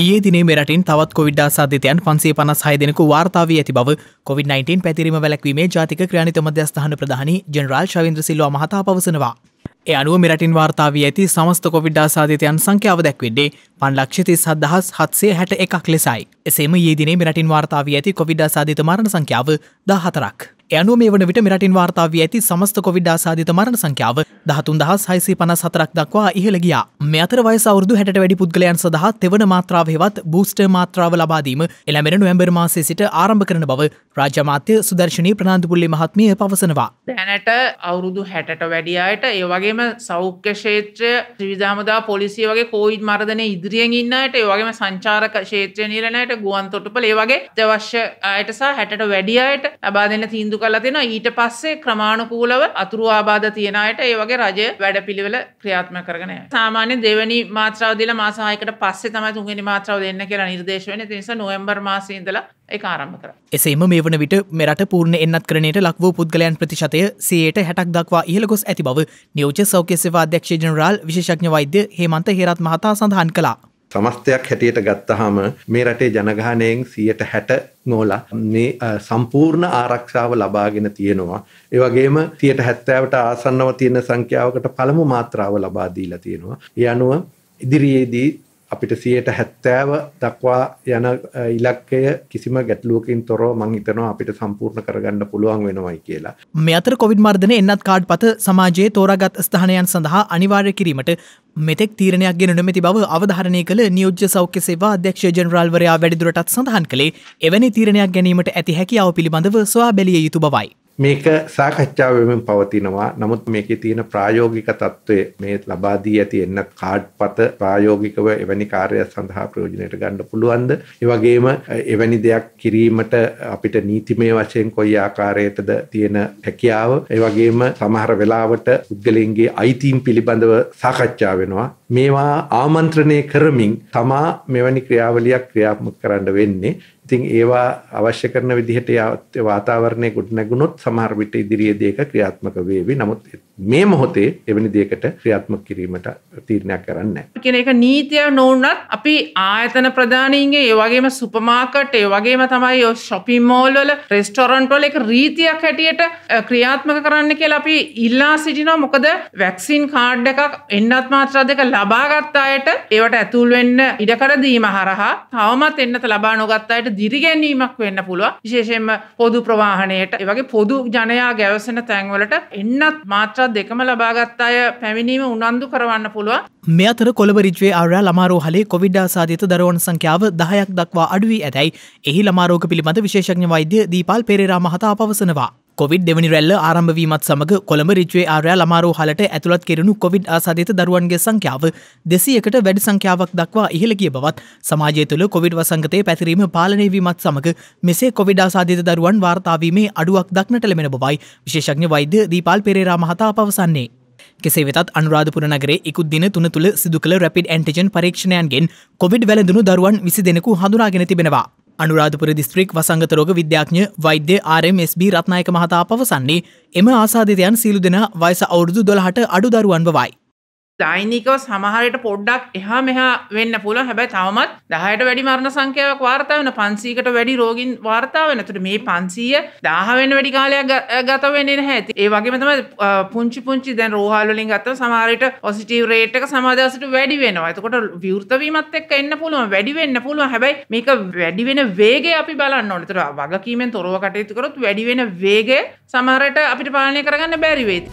ඒ දින මෙරටින් තවත් කොවිඩ් සාධතයන් පන්සේ පනස් හයදෙනකු වාර්තාාවී ඇති බව COොVID-19 පැතිරීම වැලැක්වීමේ ජාතික ක්‍රාණිත මධ්‍යස්ථාන ප්‍රධානි ජනරල් ශවින්ද්‍ර සිල්ලවා මහතා පවසනවා. එ අනුව මෙරටින් වාර්තාාවී ඇති සමස්ත කොවිඩ් සාධතයන් සංඛ්‍යාව දැක්වෙන්නේ පන්ලක්ෂති සදහස් හත්සේ හැට එකක් ලෙසයි. එසේම ඒ දින මෙරටින් වාර්තාාවී ඇති කොවිඩ් සාධිත මරණ සංඛ්‍යාව දහතරක්. එයනු මේ වන විට මෙරටින් වාර්තාාව ඇති සමස්ත කොවිඩ් ආසාධිත මරණ සංඛ්‍යාව දහතුන් දහස් හයිසේ පනස් සතරක් දක්වා ඉහළගියා මෙතර වයසවරුදු හැට වැඩි පුද්ගලයන් සඳහා තෙවන මාත්‍රාව හෙවත් බූස්ට මාත්‍රාව ලබාදීම එළමෙන නොවැම්බර් මාසේ සිට ආරම්භ කරන බව රාජමාත්‍ය සුදර්ශනී ප්‍රනාාන්තිපුල්ලි මහත්මිය පවසනවා. දැනට අවුරුදු හැටට වැඩියායට ඒ වගේම සෞඛ්‍ය ශේත්‍රය ්‍රවිධාමදා පොලිසිය වගේ කෝයිත් මර්ධනය ඉදිරියෙන් ඉන්නට ඒ වගේම සංචාරක ශේත්‍රය නිරණයට ගුවන් තොටුපල ඒ වගේ දවශ්‍ය අයටසා හැට වැඩියායට ලබා දෙන්න තීන්දු කළ තින ඊට පස්සේ ක්‍රමාණුකූලව අතුරු ආබාධ තියෙනයට ඒ වගේ රජය වැඩ පිළිවෙල ක්‍රියාත්ම කරගන සාමාන්‍ය දෙවැනි මාත්‍රවදිල මාසායකට පස්සේ තම තුන්ගනි මාත්‍රව දෙන්න කියලා නිර්දේශවන තිනිස නොවම්බර් මාසීදල එක ආරම්ම කර එසේම මේ වන විට මෙරට පූර්ණ එන්නත් කරනයට ලක්වූ පුද්ගලයන් ප්‍රතිශතය සයට හැටක් දක්වා ඉහළගොස් ඇති බව නියෝජ සෞකෙසවා අධ්‍යක්ෂ ජනරාල් විශෂඥ වෛද්‍ය හෙමන්ත හෙරත් මහතා සඳහන් කලා සමස්තයක් හැටියට ගත්තහම මේ රටේ ජනගහනයෙන් සියයට හැට නෝලා මේ සම්පූර්ණ ආරක්ෂාව ලබාගෙන තියෙනවා. ඒවගේම තියට හැත්තෑවට ආසන්නව තියෙන සංඛ්‍යාවකට පළමු මාත්‍රාව ලබාදීලා තියෙනවා. ඒ අනුව ඉදිරියේදී අපිට සියයට හැත්තෑව දක්වා යන ඉලක්කය කිසිම ගැටලුවකින් තොරෝ මං හිතනවා අපිට සම්පූර්ණ කරගන්න පුළුවන් වෙනවයි කියලා. මේ අතර කොවිඩ් මර්ධන එන්නත් කාඩ් පත සමාජයේ තෝරාගත් ස්ථානයන් සඳහා අනිවාර්ය කිරීමට මෙතෙක් තීරණයක් ගෙන නොමැති බව අවධාරණය කළ නියෝජ්‍ය සෞඛ්‍ය සේවා අධ්‍යක්ෂ ජනරාල්වරයා වැඩිදුරටත් සඳහන් කළේ එවැනි තීරණයක් ගැනීමට ඇති හැකියාව පිළිබඳව සොයා බැලිය යුතු බවයි. මේක සාකච්ඡාව වෙමින් පවතිනවා නමුත් මේකේ තියෙන ප්‍රායෝගික తত্ত্বය මේ ලබා දී ඇති එන්න කාඩ් පත ප්‍රායෝගිකව එවැනි කාර්යයක් සඳහා ප්‍රයෝජනයට ගන්න පුළුවන්ද ඒ වගේම එවැනි දෙයක් කිරීමට අපිට නීතිමය වශයෙන් කොයි ආකාරයකද තියෙන හැකියාව ඒ වගේම සමහර වෙලාවට පුද්ගලයන්ගේ අයිතීන් පිළිබඳව සාකච්ඡා වෙනවා මේවා ආමන්ත්‍රණය කරමින් තමා මෙවැනි ක්‍රියාවලියක් ක්‍රියාත්මක කරන්න වෙන්නේ ඉතින් ඒවා අවශ්‍ය කරන විදිහට වාතාවරණය ගොඩනැගුණොත් සමහර විට ඉදිරියේදී ඒක ක්‍රියාත්මක වේවි. නමුත් මේ මොහොතේ එවැනි දෙයකට ක්‍රියාත්මක කිරීමට තීරණයක් කරන්න. කියන එක නීතිය නොවුනත් අපි ආයතන ප්‍රධානීන්ගේ ඒ වගේම සුපමාකට් ඒ වගේම තමයි ඔය shopping mall වල රෙස්ටොරන්ට් වල එක රීතියක් හැටියට ක්‍රියාත්මක කරන්න කියලා අපි ඉල්ලා සිටිනවා. මොකද වැක්සින් කාඩ් එකක් එන්නත් මාත්‍රා දෙක ලබා ගත්ත අයට ඒවට ඇතුල් වෙන්න ඉඩකඩ දීම හරහා තවමත් එන්නත ලබා නොගත් අයට දිරිගැන්වීමක් වෙන්න පුළුවන්. විශේෂයෙන්ම පොදු ප්‍රවාහණයට ඒ වගේ පොදු ජනයා ගැවසෙන තැන්වලට එන්නත් මාත්‍රා ආශ්‍රත් දෙකම ලබාගත් අය පැමිණීම උනන්දු කරවන්න පුළුවන්. මේ අතර කොළඹරිච්වේ ආරයා ළමාරෝහලේ කොවිඩ් ආසාධිත දරුවන් සංඛ්‍යාව 10ක් දක්වා අඩු වී ඇතැයි එහි ළමාරෝග පිළිබඳ විශේෂඥ වෛද්‍ය දීපල් පෙරේරා මහතා පවසනවා. කොවිඩ් දෙවනි රැල්ල ආරම්භවීමත් සමඟ කොළඹ රිච්වේ ආරයා ළමාරෝ හලට ඇතුළත් කෙරෙනු කොවිඩ් ආසාධිත දරුවන්ගේ සංඛ්‍යාව දෙසියකට වැඩි සංඛ්‍යාවක් දක්වා ඉහළ ගිය බවත් සමාජය තුළ කොවිඩ් වසංගතය පැතිරීම පාලනය වීමත් සමඟ මෙසේ කොවිඩ් ආසාධිත දරුවන් වාර්තාවීමේ අඩුවක් දක්නට ලැබෙන බවයි විශේෂඥ වෛද්‍ය දීපාල් පෙරේරා මහතා පවසන්නේ. කෙසේ වෙතත් අනුරාධපුර නගරේ ඉකුත් දින තුන තුළ සිදු කළ රැපිඩ් ඇන්ටිජන් පරීක්ෂණයන්ගෙන් කොවිඩ් වැළඳුණු දරුවන් විසි දෙනෙකු හඳුනාගෙන තිබෙනවා. අනුරාධපුර දිස්ත්‍රික් වසංගත රෝග විද්‍යාඥ වෛද්‍ය RMSB රත්නායක මහතා පවසන්නේ එම ආසාධිතයන් සීලු දෙෙන වයිස අවුරුදු දොළහට අඩු දරුවන් බවයි. දෛනිකව සමහරයට පොඩ්ඩක් එහා මෙහා වෙන්න පුල හැබැ තවමත් දහයට වැඩි මරණ සංකයාවක් වාර්තා වන පන්සීකට වැඩි රෝගින් වාර්තා වෙන තුට මේ පන්සීය දාහවෙන් වැඩි කාලයක් ගතවෙන්නේ හැති ඒ වගේ තම පුංචි පුංචි දැන් රෝහල්ලින් ගත්ත සමාරයට පොසිටව රේට්ක සමාදසට වැඩි වෙනවා එතකොට විවෘතවීමත් එක් එන්න පුළුවන් වැඩි වෙන්න පුළුව හැබයි මේක වැඩි වෙන වේගේ අපි බලන්න ඕනතර වගකීමෙන් තොරව කටයුතුකරොත් වැඩි වෙන වේගේ සමහරට අපිට පාලනය කරගන්න බැරිවේත්.